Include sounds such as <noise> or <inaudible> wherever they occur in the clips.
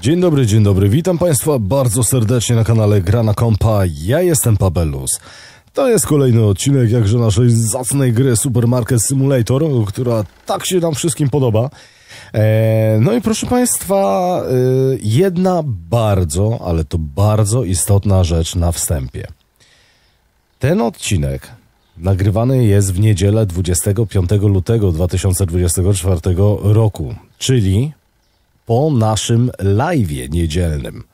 Dzień dobry, dzień dobry. Witam Państwa bardzo serdecznie na kanale Gra na Kompa. Ja jestem Pabelus. To jest kolejny odcinek jakże naszej zacnej gry Supermarket Simulator, która tak się nam wszystkim podoba. E, no i proszę Państwa, e, jedna bardzo, ale to bardzo istotna rzecz na wstępie. Ten odcinek nagrywany jest w niedzielę 25 lutego 2024 roku, czyli po naszym live niedzielnym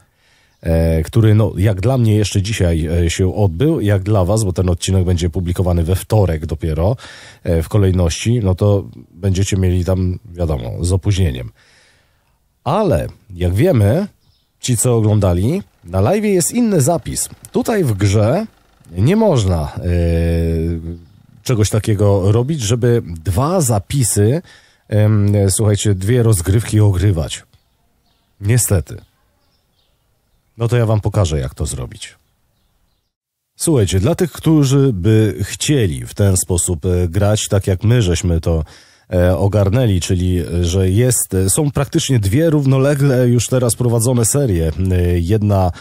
e, który no, jak dla mnie jeszcze dzisiaj e, się odbył, jak dla Was, bo ten odcinek będzie publikowany we wtorek dopiero e, w kolejności, no to będziecie mieli tam, wiadomo, z opóźnieniem. Ale jak wiemy, ci co oglądali, na live jest inny zapis. Tutaj w grze nie można czegoś takiego robić, żeby dwa zapisy słuchajcie, dwie rozgrywki ogrywać. Niestety. No to ja wam pokażę, jak to zrobić. Słuchajcie, dla tych, którzy by chcieli w ten sposób e, grać, tak jak my żeśmy to e, ogarnęli, czyli e, że jest, są praktycznie dwie równolegle już teraz prowadzone serie. Jedna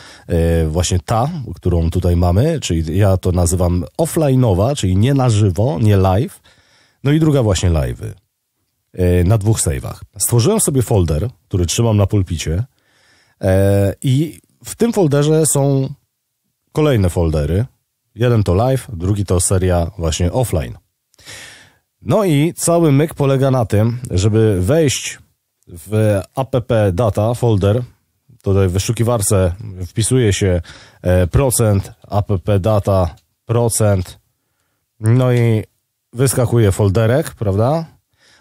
właśnie ta, którą tutaj mamy, czyli ja to nazywam offline'owa, czyli nie na żywo, nie live, no i druga właśnie live'y. E, na dwóch save'ach. Stworzyłem sobie folder, który trzymam na pulpicie e, i w tym folderze są kolejne foldery. Jeden to live, drugi to seria właśnie offline. No i cały myk polega na tym, żeby wejść w app data folder, tutaj w wyszukiwarce wpisuje się e, procent, app data, procent, no i wyskakuje folderek, prawda?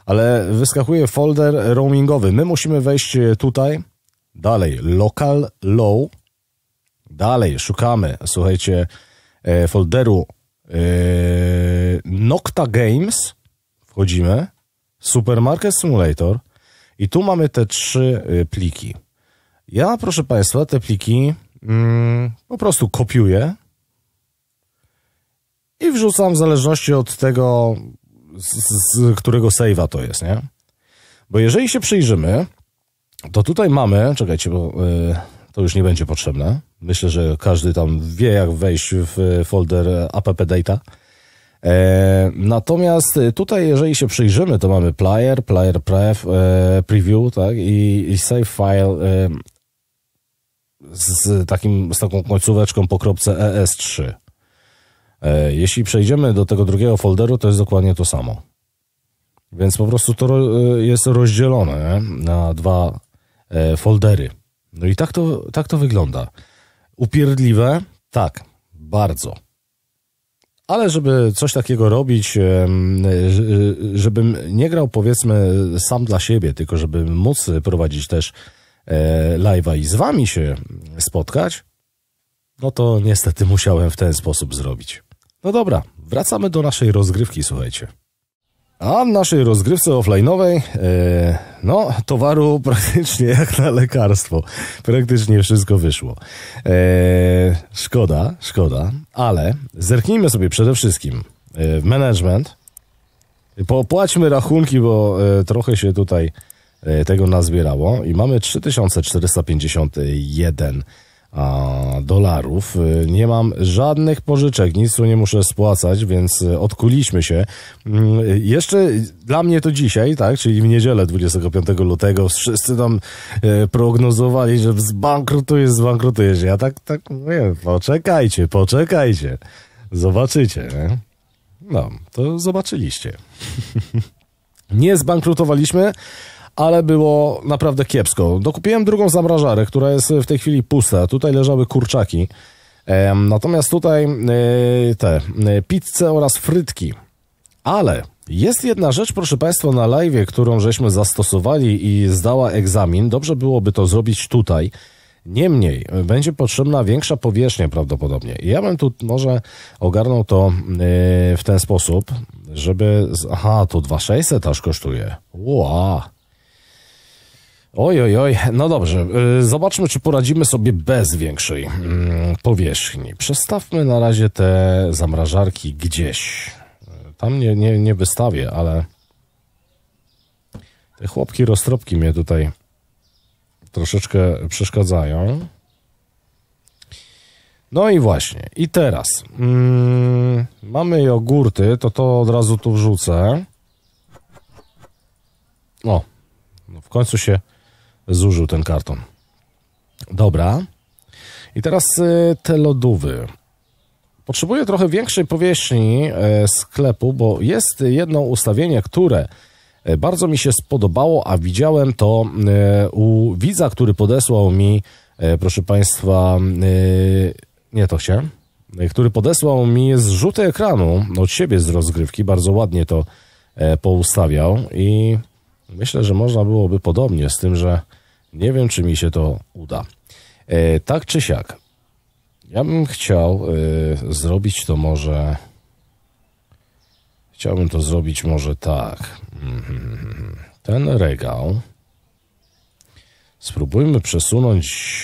ale wyskakuje folder roamingowy. My musimy wejść e, tutaj, dalej, local low, dalej szukamy, słuchajcie, e, folderu e, Nocta Games, wchodzimy, Supermarket Simulator i tu mamy te trzy pliki. Ja, proszę Państwa, te pliki mm, po prostu kopiuję i wrzucam w zależności od tego, z, z którego save'a to jest, nie? Bo jeżeli się przyjrzymy, to tutaj mamy, czekajcie, bo e, to już nie będzie potrzebne. Myślę, że każdy tam wie, jak wejść w folder app data. E, natomiast tutaj, jeżeli się przyjrzymy, to mamy player, player pref, e, preview, tak, i, i save file z takim, z taką końcóweczką po kropce ES3. E, jeśli przejdziemy do tego drugiego folderu, to jest dokładnie to samo. Więc po prostu to e, jest rozdzielone nie? na dwa e, foldery. No i tak to, tak to wygląda. Upierdliwe? Tak, bardzo. Ale żeby coś takiego robić, żebym nie grał powiedzmy sam dla siebie, tylko żeby móc prowadzić też live'a i z wami się spotkać, no to niestety musiałem w ten sposób zrobić. No dobra, wracamy do naszej rozgrywki, słuchajcie. A w naszej rozgrywce offline'owej, e, no, towaru <laughs> praktycznie jak na lekarstwo. Praktycznie wszystko wyszło. E, szkoda, szkoda, ale zerknijmy sobie przede wszystkim e, w management. Popłaćmy rachunki, bo trochę się tutaj tego nazbierało i mamy 3451 a, dolarów. Y, nie mam żadnych pożyczek, nic tu nie muszę spłacać, więc y, odkuliśmy się. Mm, jeszcze dla mnie to dzisiaj, tak, czyli w niedzielę 25 lutego wszyscy tam y, prognozowali, że zbankrutuje, zbankrutuje. Ja tak, tak mówię, poczekajcie, poczekajcie. Zobaczycie, nie? No, to zobaczyliście. <laughs> nie zbankrutowaliśmy, ale było naprawdę kiepsko. Dokupiłem drugą zamrażarę, która jest w tej chwili pusta. Tutaj leżały kurczaki. Natomiast tutaj y, te y, pizze oraz frytki. Ale jest jedna rzecz, proszę Państwa, na live, którą żeśmy zastosowali i zdała egzamin. Dobrze byłoby to zrobić tutaj. Niemniej, będzie potrzebna większa powierzchnia prawdopodobnie. Ja bym tu może ogarnął to y, w ten sposób, żeby... Aha, to 2600 aż kosztuje. Ła! Wow. Oj, oj, oj, no dobrze. Y, zobaczmy, czy poradzimy sobie bez większej mm, powierzchni. Przestawmy na razie te zamrażarki gdzieś. Y, tam nie, nie, nie wystawię, ale te chłopki roztropki mnie tutaj troszeczkę przeszkadzają. No i właśnie, i teraz mm, mamy jogurty, to to od razu tu wrzucę. O, no w końcu się zużył ten karton. Dobra. I teraz y, te lodówy. Potrzebuję trochę większej powierzchni e, sklepu, bo jest jedno ustawienie, które e, bardzo mi się spodobało, a widziałem to e, u widza, który podesłał mi, proszę Państwa, nie to się, który podesłał mi zrzuty ekranu od siebie z rozgrywki. Bardzo ładnie to poustawiał i Myślę, że można byłoby podobnie, z tym, że nie wiem, czy mi się to uda. E, tak czy siak, ja bym chciał e, zrobić to może. Chciałbym to zrobić może tak. <laughs> Ten regał spróbujmy przesunąć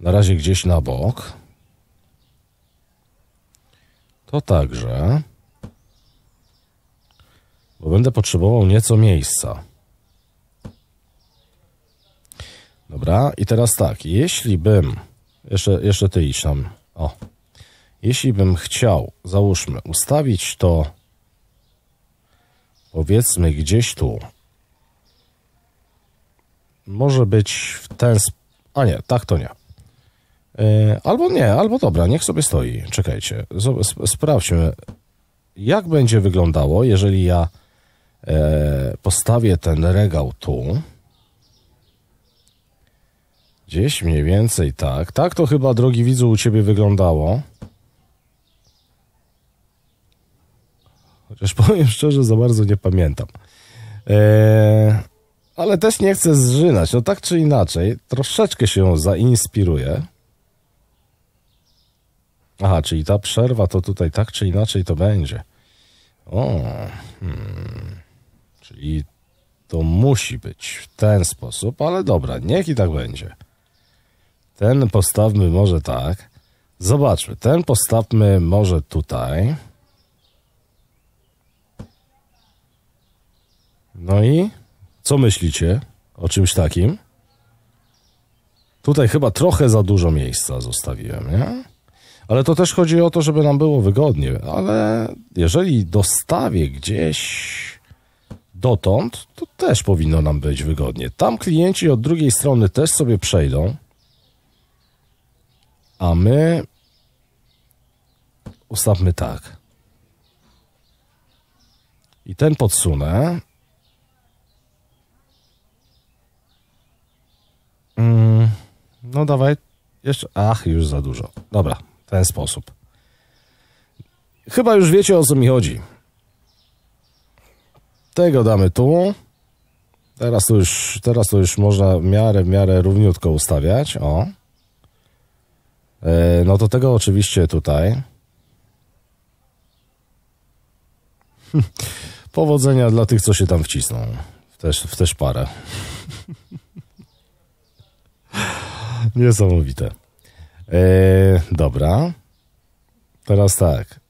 na razie gdzieś na bok. To także bo będę potrzebował nieco miejsca. Dobra, i teraz tak, jeśli bym, jeszcze, jeszcze ty iść tam, o, jeśli bym chciał, załóżmy, ustawić to powiedzmy gdzieś tu, może być w ten sposób, a nie, tak to nie. E, albo nie, albo dobra, niech sobie stoi. Czekajcie, Sp sprawdźmy, jak będzie wyglądało, jeżeli ja E, postawię ten regał tu. Gdzieś mniej więcej tak. Tak to chyba, drogi widzu, u ciebie wyglądało. Chociaż <laughs> powiem szczerze, za bardzo nie pamiętam. Eee, ale też nie chcę zżynać. No tak czy inaczej, troszeczkę się zainspiruję. Aha, czyli ta przerwa to tutaj tak czy inaczej to będzie. O. Hmm. Czyli to musi być w ten sposób, ale dobra, niech i tak będzie. Ten postawmy może tak. Zobaczmy, ten postawmy może tutaj. No i co myślicie o czymś takim? Tutaj chyba trochę za dużo miejsca zostawiłem, nie? Ale to też chodzi o to, żeby nam było wygodnie. Ale jeżeli dostawię gdzieś dotąd, to też powinno nam być wygodnie. Tam klienci od drugiej strony też sobie przejdą, a my ustawmy tak. I ten podsunę. Mm, no dawaj, jeszcze. Ach, już za dużo. Dobra, w ten sposób. Chyba już wiecie o co mi chodzi. Tego damy tu. Teraz to już, teraz to już można w miarę, w miarę równiutko ustawiać. O. E, no to tego oczywiście tutaj. <laughs> Powodzenia dla tych, co się tam wcisną. W też, w też parę. <laughs> Niesamowite. E, dobra. Teraz tak.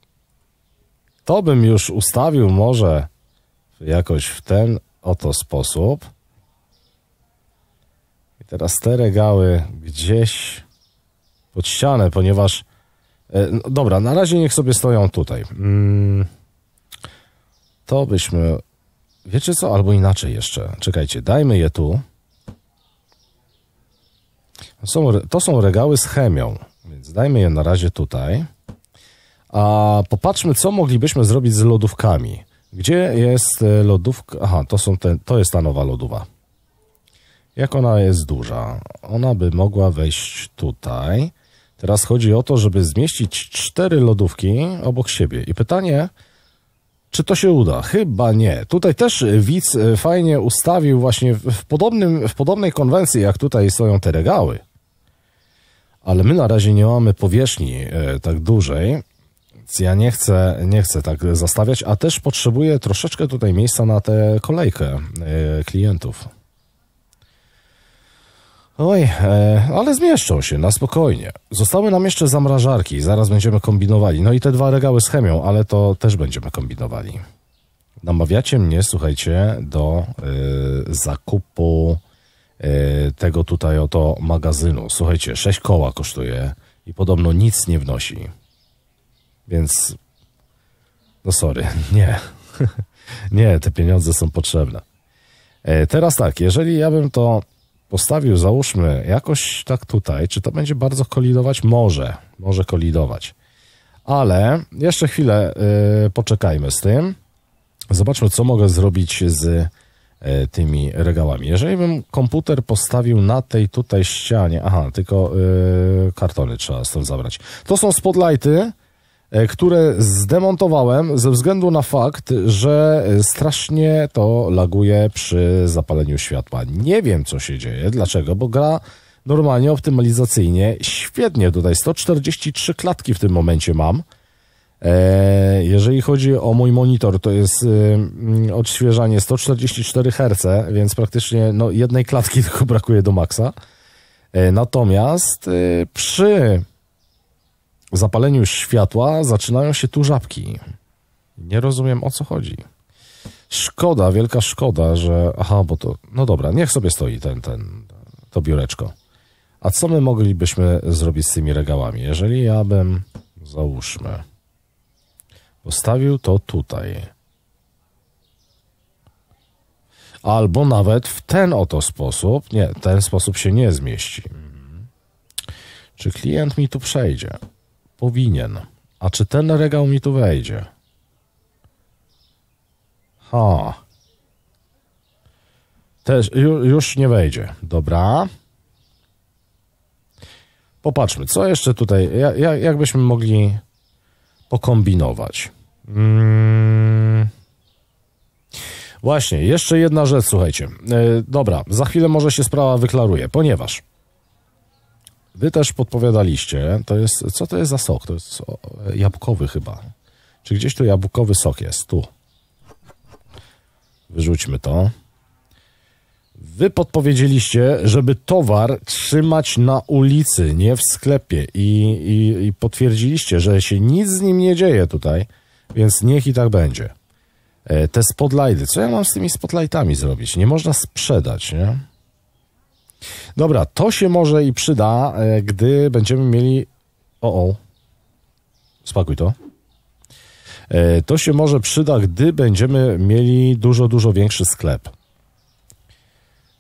To bym już ustawił może jakoś w ten oto sposób. I teraz te regały gdzieś pod ścianę, ponieważ e, no dobra, na razie niech sobie stoją tutaj. Mm, to byśmy... Wiecie co? Albo inaczej jeszcze. Czekajcie, dajmy je tu. Są, to są regały z chemią, więc dajmy je na razie tutaj. A popatrzmy, co moglibyśmy zrobić z lodówkami. Gdzie jest e, lodówka? Aha, to, są te, to jest ta nowa lodówka. Jak ona jest duża? Ona by mogła wejść tutaj. Teraz chodzi o to, żeby zmieścić cztery lodówki obok siebie. I pytanie, czy to się uda? Chyba nie. Tutaj też widz e, fajnie ustawił właśnie w, podobnym, w podobnej konwencji, jak tutaj stoją te regały. Ale my na razie nie mamy powierzchni e, tak dużej, ja nie chcę, nie chcę tak zastawiać, a też potrzebuję troszeczkę tutaj miejsca na tę kolejkę e, klientów. Oj, e, ale zmieszczą się, na spokojnie. Zostały nam jeszcze zamrażarki, zaraz będziemy kombinowali. No i te dwa regały z chemią, ale to też będziemy kombinowali. Namawiacie mnie, słuchajcie, do y, zakupu y, tego tutaj oto magazynu. Słuchajcie, sześć koła kosztuje i podobno nic nie wnosi. Więc no sorry, <laughs> nie. <laughs> nie, te pieniądze są potrzebne. E, teraz tak, jeżeli ja bym to postawił, załóżmy, jakoś tak tutaj, czy to będzie bardzo kolidować? Może, może kolidować. Ale jeszcze chwilę yy, poczekajmy z tym. Zobaczmy, co mogę zrobić z y, tymi regałami. Jeżeli bym komputer postawił na tej tutaj ścianie, aha, tylko kartony trzeba stąd zabrać. To są spotlighty, E, które zdemontowałem ze względu na fakt, że strasznie to laguje przy zapaleniu światła. Nie wiem, co się dzieje, dlaczego, bo gra normalnie, optymalizacyjnie, świetnie tutaj, 143 klatki w tym momencie mam. E, jeżeli chodzi o mój monitor, to jest y, mm, odświeżanie 144 Hz, więc praktycznie no, jednej klatki <laughs> tylko brakuje do maksa. E, natomiast y, przy zapaleniu światła zaczynają się tu żabki. Nie rozumiem o co chodzi. Szkoda, wielka szkoda, że. Aha, bo to. No dobra, niech sobie stoi ten, ten, to biureczko. A co my moglibyśmy zrobić z tymi regałami? Jeżeli ja bym, załóżmy, postawił to tutaj. Albo nawet w ten oto sposób. Nie, ten sposób się nie zmieści. Mhm. Czy klient mi tu przejdzie? powinien. A czy ten regał mi tu wejdzie? Ha. Też już nie wejdzie. Dobra. Popatrzmy, co jeszcze tutaj, jak, jakbyśmy mogli pokombinować. Hmm. Właśnie, jeszcze jedna rzecz, słuchajcie. E, dobra, za chwilę może się sprawa wyklaruje, ponieważ Wy też podpowiadaliście, to jest, co to jest za sok? To jest e, jabłkowy chyba. Czy gdzieś tu jabłkowy sok jest? Tu. Wyrzućmy to. Wy podpowiedzieliście, żeby towar trzymać na ulicy, nie w sklepie. I, i, I, potwierdziliście, że się nic z nim nie dzieje tutaj, więc niech i tak będzie. E, te spotlighty, co ja mam z tymi spotlightami zrobić? Nie można sprzedać, nie? Dobra, to się może i przyda, e, gdy będziemy mieli. O, o. Spakuj to. E, to się może przyda, gdy będziemy mieli dużo, dużo większy sklep.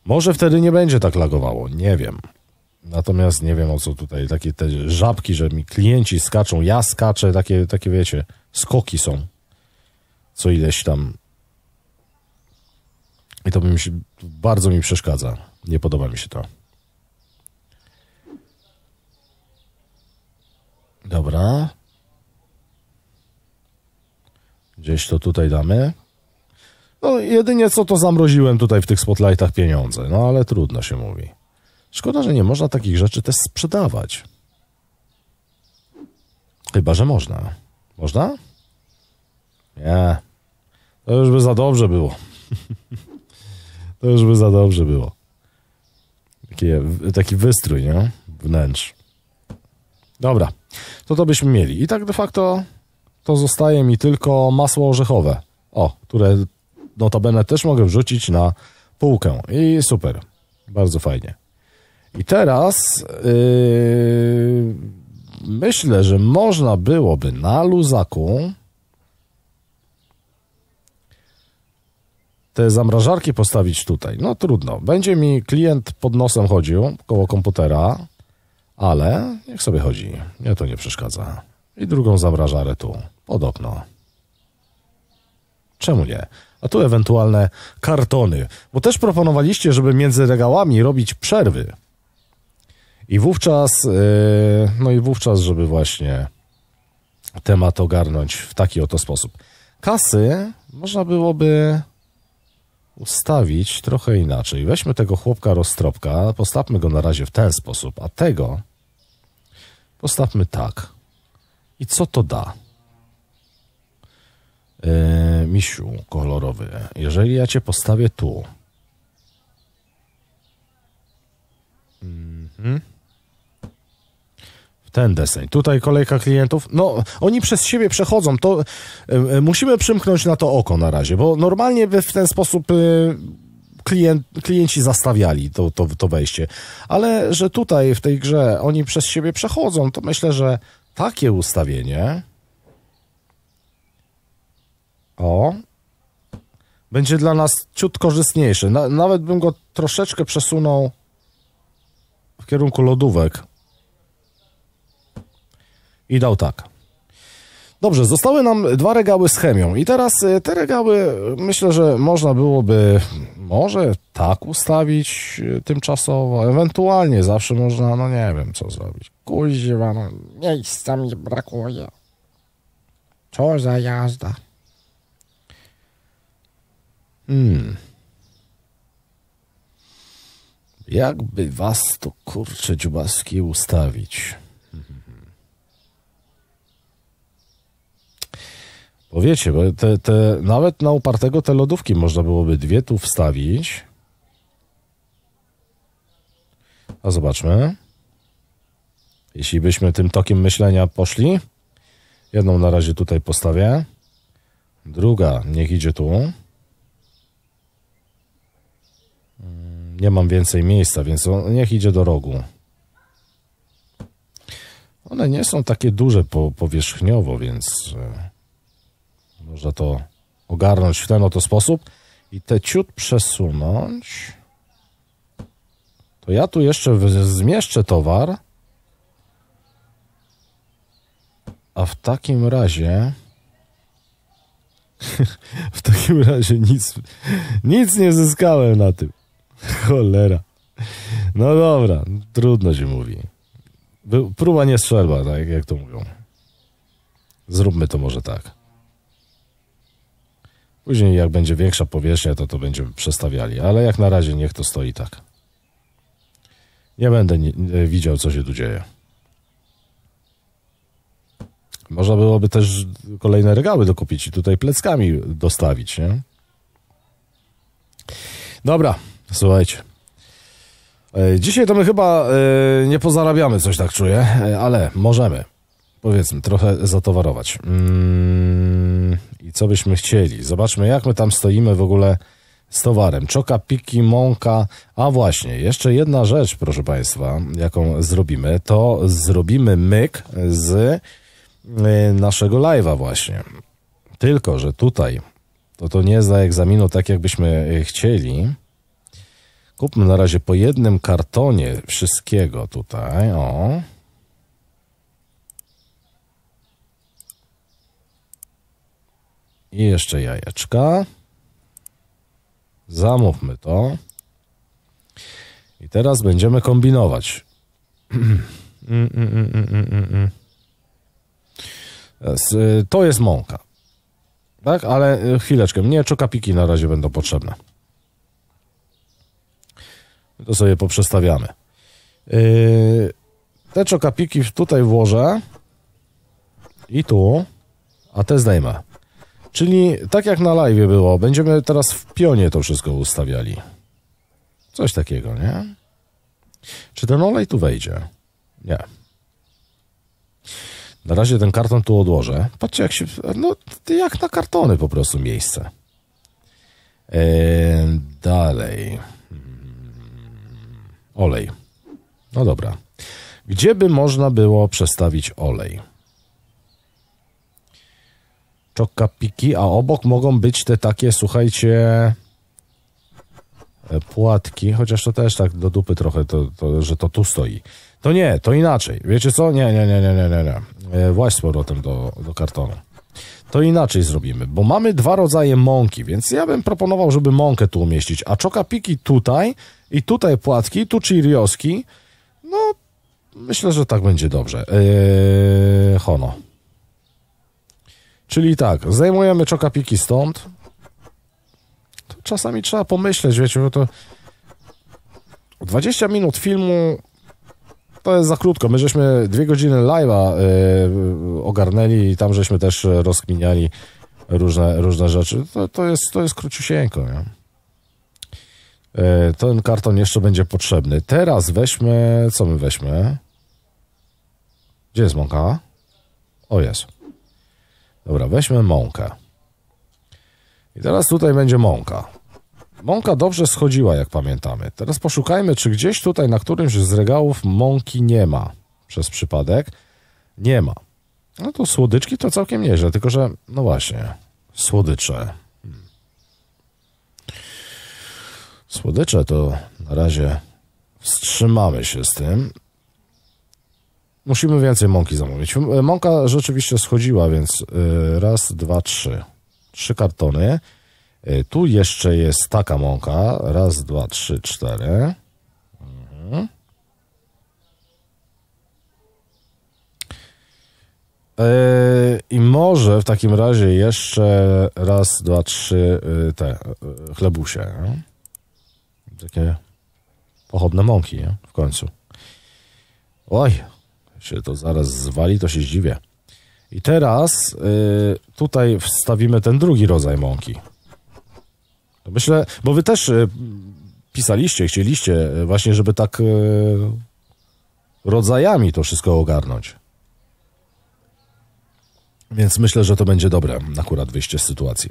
Może wtedy nie będzie tak lagowało, nie wiem. Natomiast nie wiem o co tutaj, takie te żabki, że mi klienci skaczą, ja skaczę, takie, takie wiecie, skoki są. Co ileś tam. I to mi się, bardzo mi przeszkadza. Nie podoba mi się to. Dobra. Gdzieś to tutaj damy. No, jedynie co to zamroziłem tutaj w tych spotlightach pieniądze, no ale trudno się mówi. Szkoda, że nie można takich rzeczy też sprzedawać. Chyba, że można. Można? Nie. To już by za dobrze było. <laughs> to już by za dobrze było takie, taki wystrój, nie? Wnętrz. Dobra, to to byśmy mieli. I tak de facto to zostaje mi tylko masło orzechowe. O, które notabene też mogę wrzucić na półkę. I super, bardzo fajnie. I teraz yy, myślę, że można byłoby na luzaku te zamrażarki postawić tutaj. No trudno. Będzie mi klient pod nosem chodził koło komputera, ale niech sobie chodzi. nie to nie przeszkadza. I drugą zamrażarę tu, pod okno. Czemu nie? A tu ewentualne kartony. Bo też proponowaliście, żeby między regałami robić przerwy. I wówczas, yy, no i wówczas, żeby właśnie temat ogarnąć w taki oto sposób. Kasy można byłoby ustawić trochę inaczej. Weźmy tego chłopka roztropka, postawmy go na razie w ten sposób, a tego postawmy tak. I co to da? Yy, misiu kolorowy, jeżeli ja cię postawię tu. Mhm ten deseń. Tutaj kolejka klientów. No, oni przez siebie przechodzą, to y, musimy przymknąć na to oko na razie, bo normalnie by w ten sposób y, klient, klienci zastawiali to, to, to wejście. Ale że tutaj w tej grze oni przez siebie przechodzą, to myślę, że takie ustawienie. O. Będzie dla nas ciut korzystniejsze. Na, nawet bym go troszeczkę przesunął w kierunku lodówek i dał tak. Dobrze, zostały nam dwa regały z chemią i teraz e, te regały myślę, że można byłoby może tak ustawić e, tymczasowo, ewentualnie zawsze można, no nie wiem co zrobić. Kuźwa, no miejsca mi brakuje. Co za jazda. Hmm. Jakby was to kurczę dziubaski ustawić? Bo wiecie, bo te, te, nawet na upartego te lodówki można byłoby dwie tu wstawić. A zobaczmy. Jeśli byśmy tym tokiem myślenia poszli, jedną na razie tutaj postawię. Druga niech idzie tu. Mm, nie mam więcej miejsca, więc niech idzie do rogu. One nie są takie duże po, powierzchniowo, więc e, można to ogarnąć w ten oto sposób. I te ciut przesunąć. To ja tu jeszcze zmieszczę towar. A w takim razie... <laughs> w takim razie nic, nic nie zyskałem na tym. <laughs> Cholera. No dobra, trudno się mówi. Próba nie strzelba, tak jak to mówią. Zróbmy to może tak. Później jak będzie większa powierzchnia, to to będziemy przestawiali, ale jak na razie niech to stoi tak. Nie będę e, widział, co się tu dzieje. Można byłoby też kolejne regały dokupić i tutaj pleckami dostawić, nie? Dobra, słuchajcie. E, dzisiaj to my chyba e, nie pozarabiamy, coś tak czuję, ale możemy powiedzmy, trochę zatowarować. Mm, I co byśmy chcieli? Zobaczmy, jak my tam stoimy w ogóle z towarem. Czoka, piki, mąka. A właśnie, jeszcze jedna rzecz, proszę Państwa, jaką zrobimy, to zrobimy myk z y, naszego live'a właśnie. Tylko, że tutaj to to nie zda egzaminu tak, jakbyśmy y, chcieli. Kupmy na razie po jednym kartonie wszystkiego tutaj, o. I jeszcze jajeczka. Zamówmy to. I teraz będziemy kombinować. Y, to jest mąka. Tak, ale y, chwileczkę. Mnie czokapiki na razie będą potrzebne. To sobie poprzestawiamy. Y, te czokapiki tutaj włożę. I tu. A te zdejmę. Czyli tak jak na live było, będziemy teraz w pionie to wszystko ustawiali. Coś takiego, nie? Czy ten olej tu wejdzie? Nie. Na razie ten karton tu odłożę. Patrzcie, jak się. No, jak na kartony po prostu miejsce. Eee, dalej. Olej. No dobra. Gdzie by można było przestawić olej? czokapiki, a obok mogą być te takie, słuchajcie, e, płatki, chociaż to też tak do dupy trochę, to, to, że to tu stoi. To nie, to inaczej. Wiecie co? Nie, nie, nie, nie, nie, nie. E, właśnie z powrotem do, do kartonu. To inaczej zrobimy, bo mamy dwa rodzaje mąki, więc ja bym proponował, żeby mąkę tu umieścić, a czokapiki tutaj i tutaj płatki, tu chirioski. No, myślę, że tak będzie dobrze. Yy, hono. Czyli tak, zdejmujemy czokapiki stąd. To czasami trzeba pomyśleć, wiecie, bo to 20 minut filmu to jest za krótko. My żeśmy dwie godziny live'a y, ogarnęli i tam żeśmy też rozkminiali różne, różne rzeczy. To, to, jest, to jest króciusieńko, nie? Y, ten karton jeszcze będzie potrzebny. Teraz weźmy, co my weźmy? Gdzie jest mąka? O, jest. Dobra, weźmy mąkę. I teraz tutaj będzie mąka. Mąka dobrze schodziła, jak pamiętamy. Teraz poszukajmy, czy gdzieś tutaj na którymś z regałów mąki nie ma. Przez przypadek. Nie ma. No to słodyczki to całkiem nieźle, tylko że, no właśnie, słodycze. Hmm. Słodycze to na razie wstrzymamy się z tym. Musimy więcej mąki zamówić. E, mąka rzeczywiście schodziła, więc e, raz, dwa, trzy. Trzy kartony. E, tu jeszcze jest taka mąka. Raz, dwa, trzy, cztery. Mhm. I może w takim razie jeszcze raz, dwa, trzy te chlebusie. Takie pochodne mąki nie? w końcu. Oj, się to zaraz zwali, to się zdziwię. I teraz y, tutaj wstawimy ten drugi rodzaj mąki. Myślę, bo wy też y, pisaliście, chcieliście y, właśnie, żeby tak y, rodzajami to wszystko ogarnąć. Więc myślę, że to będzie dobre akurat wyjście z sytuacji.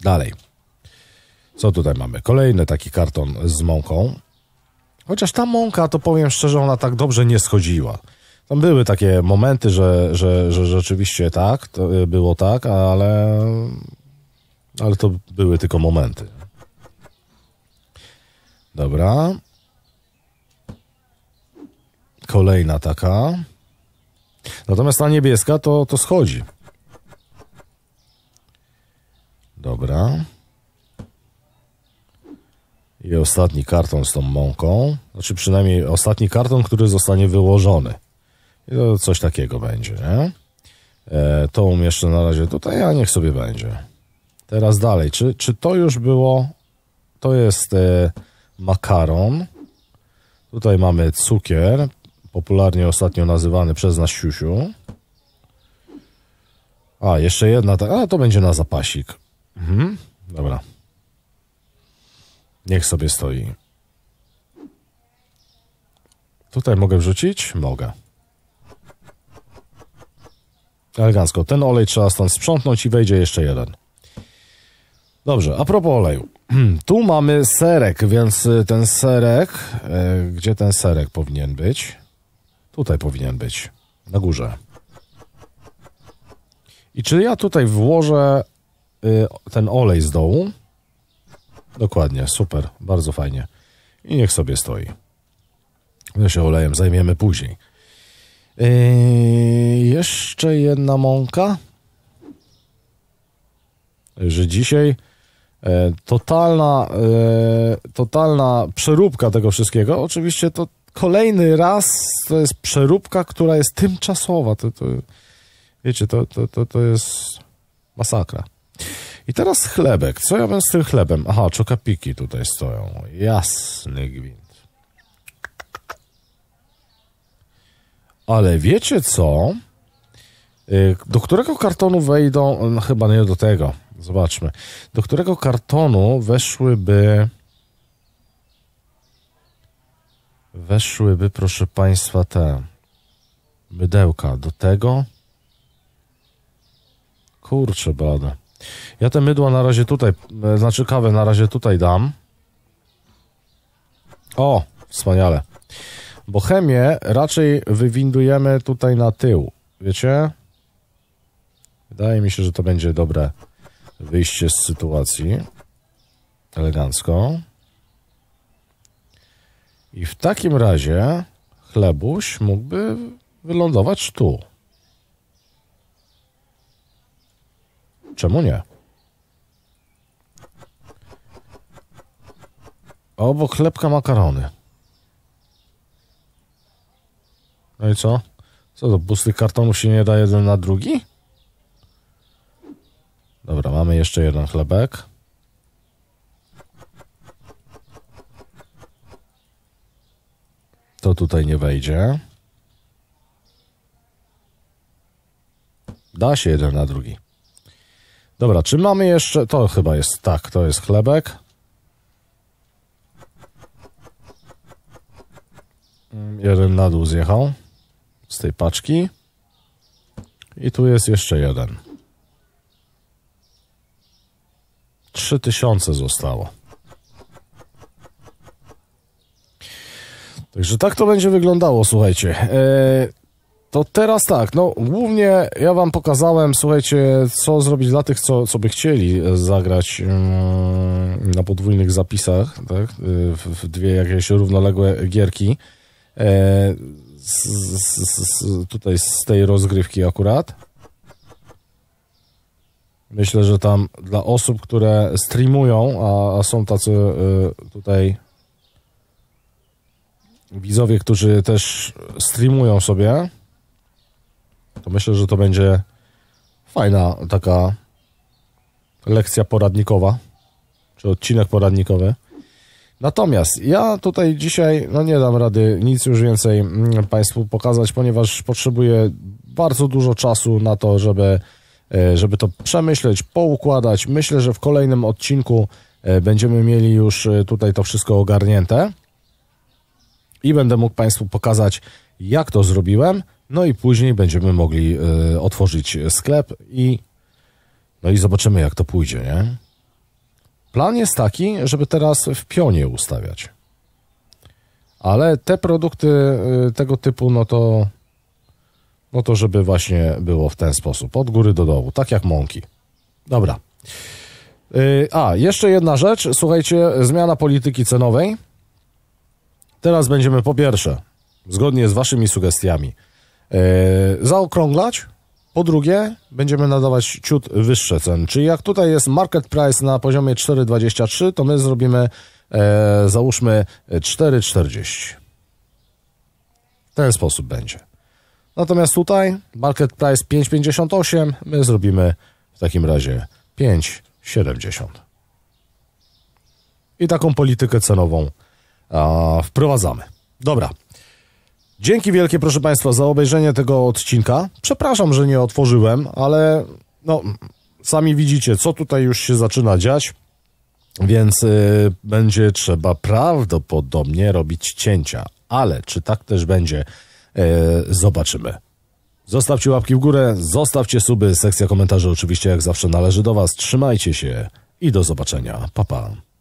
Dalej. Co tutaj mamy? Kolejny taki karton z mąką. Chociaż ta mąka, to powiem szczerze, ona tak dobrze nie schodziła. Tam były takie momenty, że, że, że rzeczywiście tak, y, było tak, ale, ale to były tylko momenty. Dobra. Kolejna taka. Natomiast ta niebieska to, to schodzi. Dobra i ostatni karton z tą mąką, znaczy przynajmniej ostatni karton, który zostanie wyłożony. I to coś takiego będzie, nie? E, to umieszczę na razie tutaj, a niech sobie będzie. Teraz dalej, czy, czy to już było, to jest e, makaron, tutaj mamy cukier, popularnie ostatnio nazywany przez nas siusiu. A, jeszcze jedna, a to będzie na zapasik. Mhm. Dobra. Niech sobie stoi. Tutaj mogę wrzucić? Mogę. Elegancko. Ten olej trzeba stąd sprzątnąć i wejdzie jeszcze jeden. Dobrze, a propos oleju. <clears throat> Tu mamy serek, więc y, ten serek... Y, gdzie ten serek powinien być? Tutaj powinien być. Na górze. I czy ja tutaj włożę y, ten olej z dołu? Dokładnie, super, bardzo fajnie. I niech sobie stoi. My się olejem zajmiemy później. Yy, jeszcze jedna mąka. Że dzisiaj e, totalna, e, totalna przeróbka tego wszystkiego. Oczywiście to kolejny raz to jest przeróbka, która jest tymczasowa. To, to, wiecie, to, to, to, to jest masakra. I teraz chlebek. Co ja będę z tym chlebem? Aha, czokapiki tutaj stoją. Jasny gwint. Ale wiecie co? Y, do którego kartonu wejdą? No, chyba nie do tego. Zobaczmy. Do którego kartonu weszłyby. Weszłyby, proszę Państwa, te mydełka. Do tego. Kurczę, bada. Ja te mydła na razie tutaj, e, znaczy kawę na razie tutaj dam. O, wspaniale. Bo chemię raczej wywindujemy tutaj na tył, wiecie? Wydaje mi się, że to będzie dobre wyjście z sytuacji. Elegancko. I w takim razie chlebuś mógłby wylądować tu. Czemu nie? obok chlebka makarony. No i co? Co do pusty kartonów się nie da jeden na drugi? Dobra, mamy jeszcze jeden chlebek. To tutaj nie wejdzie. Da się jeden na drugi. Dobra, czy mamy jeszcze. To chyba jest tak, to jest chlebek. Mm, jeden na dół zjechał z tej paczki. I tu jest jeszcze jeden. 3000 zostało. Także tak to będzie wyglądało, słuchajcie. Eee, to teraz tak, no głównie ja wam pokazałem, słuchajcie, co zrobić dla tych, co, co by chcieli zagrać yy, na podwójnych zapisach, tak? Yy, w, dwie jakieś równoległe gierki. E, z, z, z, tutaj z tej rozgrywki akurat. Myślę, że tam dla osób, które streamują, a, a są tacy e, tutaj widzowie, którzy też streamują sobie, to myślę, że to będzie fajna taka lekcja poradnikowa, czy odcinek poradnikowy. Natomiast ja tutaj dzisiaj no nie dam rady nic już więcej mm, Państwu pokazać, ponieważ potrzebuję bardzo dużo czasu na to, żeby, e, żeby to przemyśleć, poukładać. Myślę, że w kolejnym odcinku e, będziemy mieli już e, tutaj to wszystko ogarnięte i będę mógł Państwu pokazać, jak to zrobiłem, no i później będziemy mogli y, otworzyć sklep i no i zobaczymy jak to pójdzie, nie? Plan jest taki, żeby teraz w pionie ustawiać. Ale te produkty e, tego typu, no to no to żeby właśnie było w ten sposób, od góry do dołu, tak jak mąki. Dobra. E, a, jeszcze jedna rzecz, słuchajcie, zmiana polityki cenowej. Teraz będziemy po pierwsze, zgodnie z waszymi sugestiami, E, zaokrąglać. Po drugie, będziemy nadawać ciut wyższe ceny. Czyli jak tutaj jest market price na poziomie 4,23, to my zrobimy e, załóżmy 4,40. W ten sposób będzie. Natomiast tutaj market price 5,58, my zrobimy w takim razie 5,70. I taką politykę cenową a, wprowadzamy. Dobra, Dzięki wielkie, proszę Państwa, za obejrzenie tego odcinka. Przepraszam, że nie otworzyłem, ale no, sami widzicie, co tutaj już się zaczyna dziać. Więc y, będzie trzeba prawdopodobnie robić cięcia. Ale czy tak też będzie, y, zobaczymy. Zostawcie łapki w górę, zostawcie suby, sekcja komentarzy oczywiście jak zawsze należy do Was. Trzymajcie się i do zobaczenia. Pa pa.